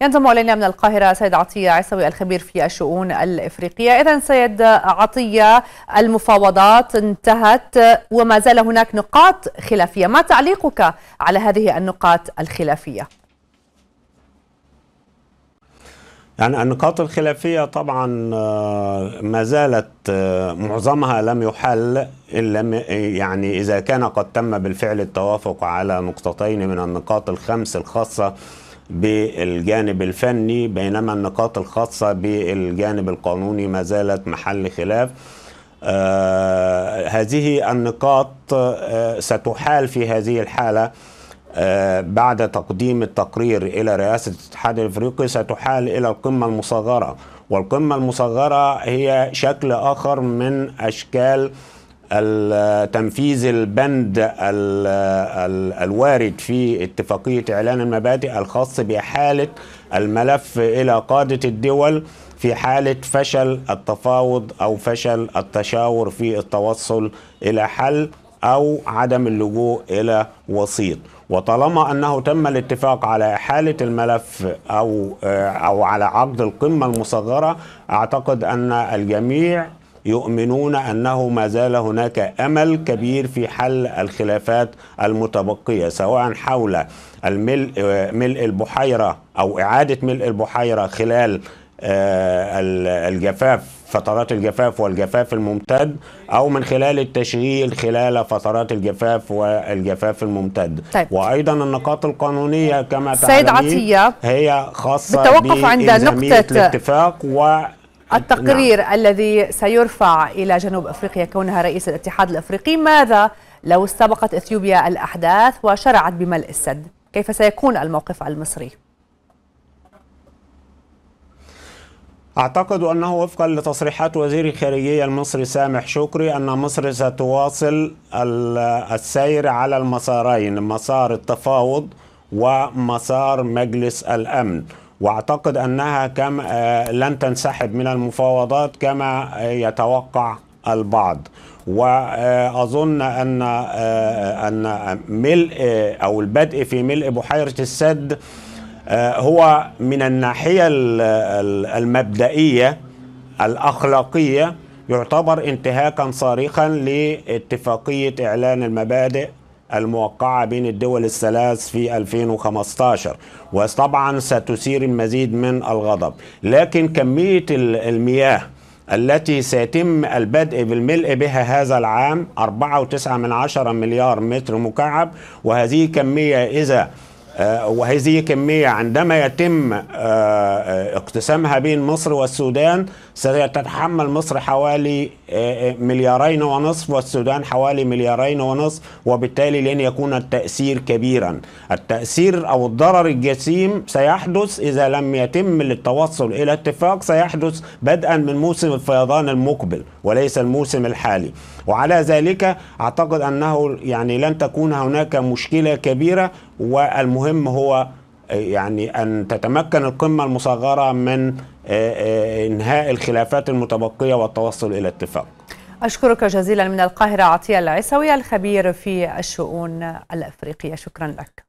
ينضم الينا من القاهره سيد عطيه عيسوي الخبير في الشؤون الافريقيه اذا سيد عطيه المفاوضات انتهت وما زال هناك نقاط خلافيه ما تعليقك على هذه النقاط الخلافيه يعني النقاط الخلافية طبعا آه، ما زالت آه، معظمها لم يحل إلا يعني إذا كان قد تم بالفعل التوافق على نقطتين من النقاط الخمس الخاصة بالجانب الفني بينما النقاط الخاصة بالجانب القانوني ما زالت محل خلاف آه، هذه النقاط آه، ستحال في هذه الحالة آه، بعد تقديم التقرير إلى رئاسة الاتحاد الأفريقي ستحال إلى القمة المصغرة والقمة المصغرة هي شكل آخر من أشكال تنفيذ البند الوارد في اتفاقية إعلان المبادئ الخاص بحالة الملف إلى قادة الدول في حالة فشل التفاوض أو فشل التشاور في التوصل إلى حل أو عدم اللجوء إلى وسيط وطالما أنه تم الاتفاق على حالة الملف أو, أو على عقد القمة المصغرة أعتقد أن الجميع يؤمنون أنه ما زال هناك أمل كبير في حل الخلافات المتبقية سواء حول الملء ملء البحيرة أو إعادة ملء البحيرة خلال آه، الجفاف فترات الجفاف والجفاف الممتد او من خلال التشغيل خلال فترات الجفاف والجفاف الممتد طيب. وايضا النقاط القانونيه كما تعلمين هي خاصه بالتوقف عند نقطه الاتفاق و نعم. التقرير نعم. الذي سيرفع إلى جنوب أفريقيا كونها رئيس الاتحاد الأفريقي ماذا لو استبقت إثيوبيا الأحداث وشرعت بملء السد كيف سيكون الموقف المصري؟ أعتقد أنه وفقا لتصريحات وزير الخارجية المصري سامح شكري أن مصر ستواصل السير على المسارين مسار التفاوض ومسار مجلس الأمن واعتقد انها كما آه، لن تنسحب من المفاوضات كما آه، يتوقع البعض واظن ان آه، ان ملء او البدء في ملء بحيره السد هو من الناحيه المبدئيه الاخلاقيه يعتبر انتهاكا صارخا لاتفاقيه اعلان المبادئ الموقعة بين الدول الثلاث في 2015 وطبعا ستثير المزيد من الغضب لكن كمية المياه التي سيتم البدء بالملء بها هذا العام 4.9 مليار متر مكعب وهذه كمية إذا آه، وهذه كمية عندما يتم آه، آه، اقتسامها بين مصر والسودان ستتحمل مصر حوالي مليارين ونصف والسودان حوالي مليارين ونصف وبالتالي لن يكون التأثير كبيرا التأثير أو الضرر الجسيم سيحدث إذا لم يتم التوصل إلى اتفاق سيحدث بدءا من موسم الفيضان المقبل وليس الموسم الحالي وعلى ذلك أعتقد أنه يعني لن تكون هناك مشكلة كبيرة والمهم هو آه، يعني أن تتمكن القمة المصغرة من آه، آه، إنهاء الخلافات المتبقية والتوصل إلى اتفاق أشكرك جزيلا من القاهرة عطية العيسوي الخبير في الشؤون الأفريقية شكرا لك